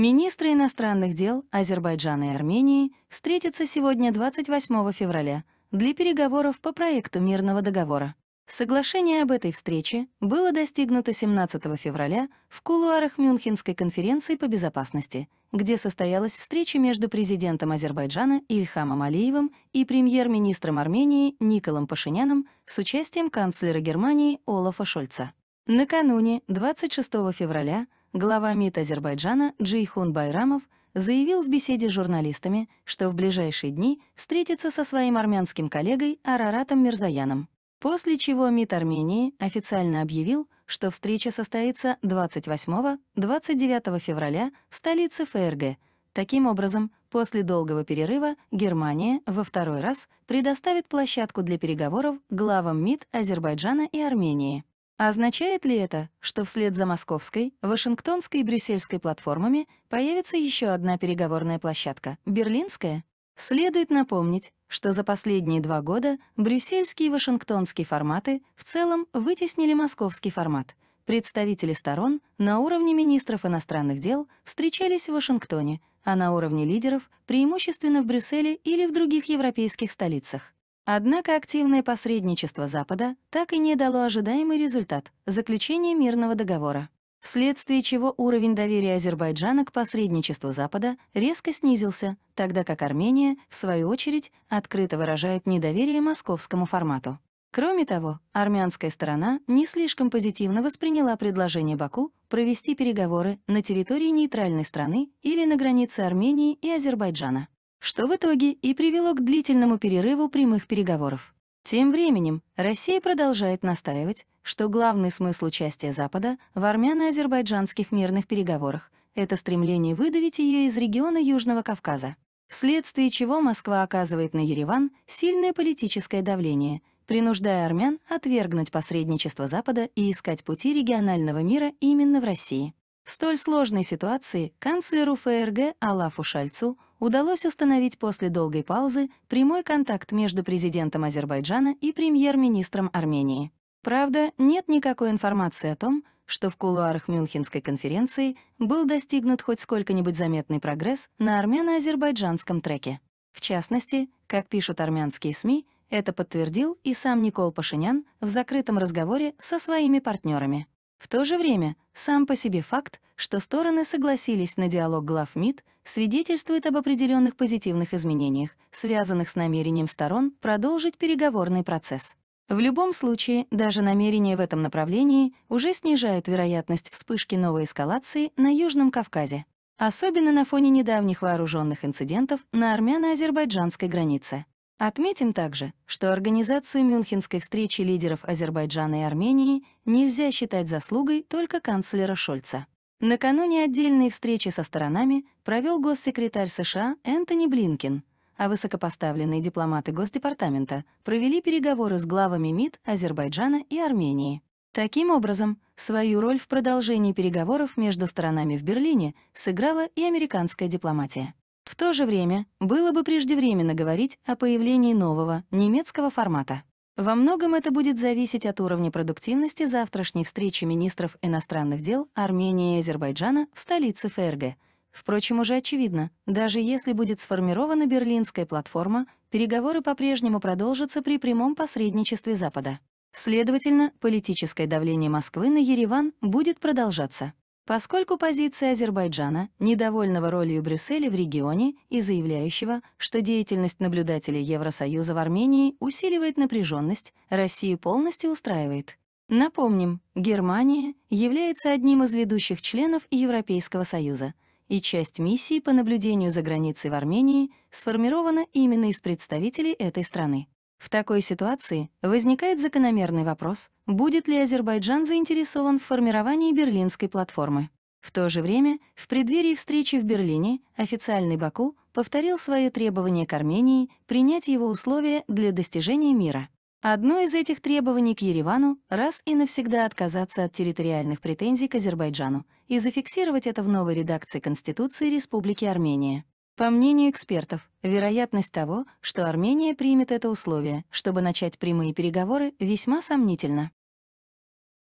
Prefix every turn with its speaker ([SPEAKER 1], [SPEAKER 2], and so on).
[SPEAKER 1] Министры иностранных дел Азербайджана и Армении встретятся сегодня 28 февраля для переговоров по проекту мирного договора. Соглашение об этой встрече было достигнуто 17 февраля в кулуарах Мюнхенской конференции по безопасности, где состоялась встреча между президентом Азербайджана Ильхамом Алиевым и премьер-министром Армении Николом Пашиняном с участием канцлера Германии Олафа Шольца. Накануне, 26 февраля, глава МИД Азербайджана Джейхун Байрамов заявил в беседе с журналистами, что в ближайшие дни встретится со своим армянским коллегой Араратом Мирзаяном. После чего МИД Армении официально объявил, что встреча состоится 28-29 февраля в столице ФРГ. Таким образом, после долгого перерыва Германия во второй раз предоставит площадку для переговоров главам МИД Азербайджана и Армении. Означает ли это, что вслед за московской, вашингтонской и брюссельской платформами появится еще одна переговорная площадка — берлинская? Следует напомнить, что за последние два года брюссельские и Вашингтонские форматы в целом вытеснили московский формат. Представители сторон на уровне министров иностранных дел встречались в Вашингтоне, а на уровне лидеров — преимущественно в Брюсселе или в других европейских столицах. Однако активное посредничество Запада так и не дало ожидаемый результат — заключение мирного договора, вследствие чего уровень доверия Азербайджана к посредничеству Запада резко снизился, тогда как Армения, в свою очередь, открыто выражает недоверие московскому формату. Кроме того, армянская сторона не слишком позитивно восприняла предложение Баку провести переговоры на территории нейтральной страны или на границе Армении и Азербайджана что в итоге и привело к длительному перерыву прямых переговоров. Тем временем Россия продолжает настаивать, что главный смысл участия Запада в армяно-азербайджанских мирных переговорах — это стремление выдавить ее из региона Южного Кавказа, вследствие чего Москва оказывает на Ереван сильное политическое давление, принуждая армян отвергнуть посредничество Запада и искать пути регионального мира именно в России. В столь сложной ситуации канцлеру ФРГ Алафу Шальцу удалось установить после долгой паузы прямой контакт между президентом Азербайджана и премьер-министром Армении. Правда, нет никакой информации о том, что в кулуарах Мюнхенской конференции был достигнут хоть сколько-нибудь заметный прогресс на армяно-азербайджанском треке. В частности, как пишут армянские СМИ, это подтвердил и сам Никол Пашинян в закрытом разговоре со своими партнерами. В то же время сам по себе факт, что стороны согласились на диалог глав МИД, свидетельствует об определенных позитивных изменениях, связанных с намерением сторон продолжить переговорный процесс. В любом случае, даже намерения в этом направлении уже снижают вероятность вспышки новой эскалации на Южном Кавказе, особенно на фоне недавних вооруженных инцидентов на армяно-азербайджанской границе. Отметим также, что организацию Мюнхенской встречи лидеров Азербайджана и Армении нельзя считать заслугой только канцлера Шольца. Накануне отдельной встречи со сторонами провел госсекретарь США Энтони Блинкин, а высокопоставленные дипломаты Госдепартамента провели переговоры с главами МИД Азербайджана и Армении. Таким образом, свою роль в продолжении переговоров между сторонами в Берлине сыграла и американская дипломатия то же время было бы преждевременно говорить о появлении нового немецкого формата. Во многом это будет зависеть от уровня продуктивности завтрашней встречи министров иностранных дел Армении и Азербайджана в столице ФРГ. Впрочем, уже очевидно, даже если будет сформирована берлинская платформа, переговоры по-прежнему продолжатся при прямом посредничестве Запада. Следовательно, политическое давление Москвы на Ереван будет продолжаться. Поскольку позиция Азербайджана, недовольного ролью Брюсселя в регионе и заявляющего, что деятельность наблюдателей Евросоюза в Армении усиливает напряженность, Россию полностью устраивает. Напомним, Германия является одним из ведущих членов Европейского Союза, и часть миссии по наблюдению за границей в Армении сформирована именно из представителей этой страны. В такой ситуации возникает закономерный вопрос, будет ли Азербайджан заинтересован в формировании берлинской платформы. В то же время, в преддверии встречи в Берлине, официальный Баку повторил свое требование к Армении принять его условия для достижения мира. Одно из этих требований к Еревану — раз и навсегда отказаться от территориальных претензий к Азербайджану и зафиксировать это в новой редакции Конституции Республики Армения. По мнению экспертов, вероятность того, что Армения примет это условие, чтобы начать прямые переговоры, весьма сомнительна.